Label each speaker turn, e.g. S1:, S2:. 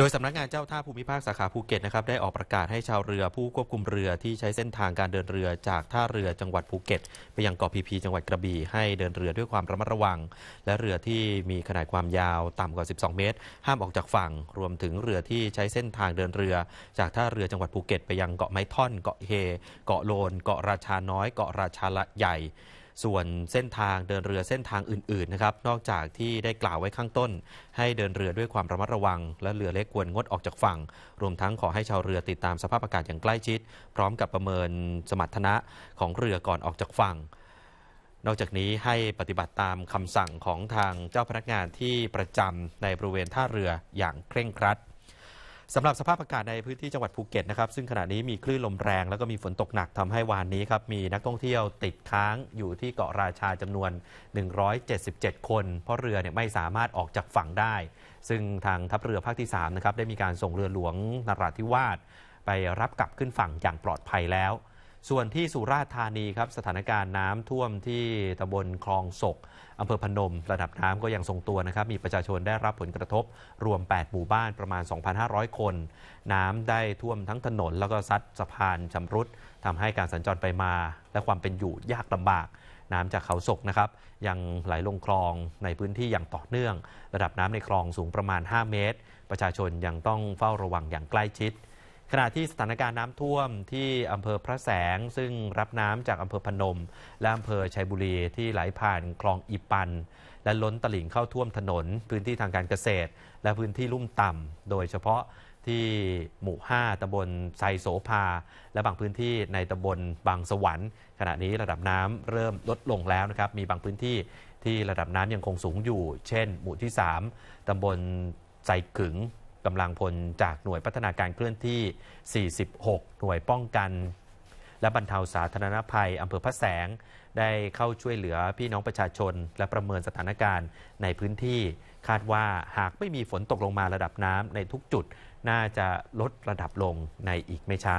S1: ดยสำนักงานเจ้าท่าภูมิภาคสาขาภูเก็ตนะครับได้ออกประกาศให้ชาวเรือผู้ควบคุมเรือที่ใช้เส้นทางการเดินเรือ จากท่าเรือจังหวัดภูเก็ต ไปยังเกาะพีพีจังหวัดกระบี่ ให้เดินเรือด้วยความระมัดระวัง และเรือที่มีขนาดความยาวต่ำกว่า 12 เมตร ห้ามออกจากฝั่งรวมถึงเรือที่ใช้เส้นทางเดินเรือ จากท่าเรือจังหวัดภูเก็ตไปยังเกาะไม้ท่อนเกาะเฮ เกาะโลนเกาะราชาน้อยเกาะราชาละใหญ่ส่วนเส้นทางเดินเรือเส้นทางอื่นๆนะครับนอกจากที่ได้กล่าวไว้ข้างต้น ให้เดินเรือด้วยความระมัดระวัง และเรือเล็กควรงดออกจากฝั่ง รวมทั้งขอให้ชาวเรือติดตามสภาพอากาศอย่างใกล้ชิด พร้อมกับประเมินสมรรถนะของเรือก่อนออกจากฝั่ง นอกจากนี้ให้ปฏิบัติตามคำสั่งของทางเจ้าพนักงานที่ประจำในบริเวณท่าเรืออย่างเคร่งครัดสำหรับสภาพอากาศในพื้นที่จังหวัดภูเก็ตนะครับซึ่งขณะนี้มีคลื่นลมแรงแล้วก็มีฝนตกหนักทำให้วานนี้ครับ มีนักท่องเที่ยวติดค้างอยู่ที่เกาะราชาจำนวน 177 คนเพราะเรือเนี่ยไม่สามารถออกจากฝั่งได้ ซึ่งทางทัพเรือภาคที่ 3 นะครับได้มีการส่งเรือหลวงนราธิวาสไปรับกลับขึ้นฝั่งอย่างปลอดภัยแล้วส่วนที่สุราษฎร์ธานีครับ สถานการณ์น้ำท่วมที่ตำบลคลองศกอำเภอพนม ระดับน้ำก็ยังทรงตัวนะครับ มีประชาชนได้รับผลกระทบรวม 8 หมู่บ้านประมาณ 2,500 คน น้ำได้ท่วมทั้งถนนแล้วก็ซัดสะพานชำรุด ทำให้การสัญจรไปมา และความเป็นอยู่ยากลำบาก น้ำจากเขาศกนะครับ ยังไหลลงคลองในพื้นที่อย่างต่อเนื่อง ระดับน้ำในคลองสูงประมาณ 5 เมตร ประชาชนยังต้องเฝ้าระวังอย่างใกล้ชิดขณะที่สถานการณ์น้ำท่วมที่อำเภอพระแสงซึ่งรับน้ำจากอำเภอพนมและอำเภอชัยบุรีที่ไหลผ่านคลองอีปัน และล้นตลิ่งเข้าท่วมถนนพื้นที่ทางการเกษตร และพื้นที่ลุ่มต่ำ โดยเฉพาะที่หมู่ 5ตำบลไซโสภาและบางพื้นที่ในตำบลบางสวรรค์ขณะนี้ระดับน้ำเริ่มลดลงแล้วนะครับมีบางพื้นที่ที่ระดับน้ำยังคงสูงอยู่ เช่นหมู่ที่ 3ตำบลไซขึงกำลังพลจากหน่วยพัฒนาการเคลื่อนที่ 46 หน่วยป้องกัน และบรรเทาสาธารณภัย อำเภอพระแสงได้เข้าช่วยเหลือพี่น้องประชาชน และประเมินสถานการณ์ในพื้นที่ คาดว่าหากไม่มีฝนตกลงมาระดับน้ำในทุกจุดน่าจะลดระดับลงในอีกไม่ช้า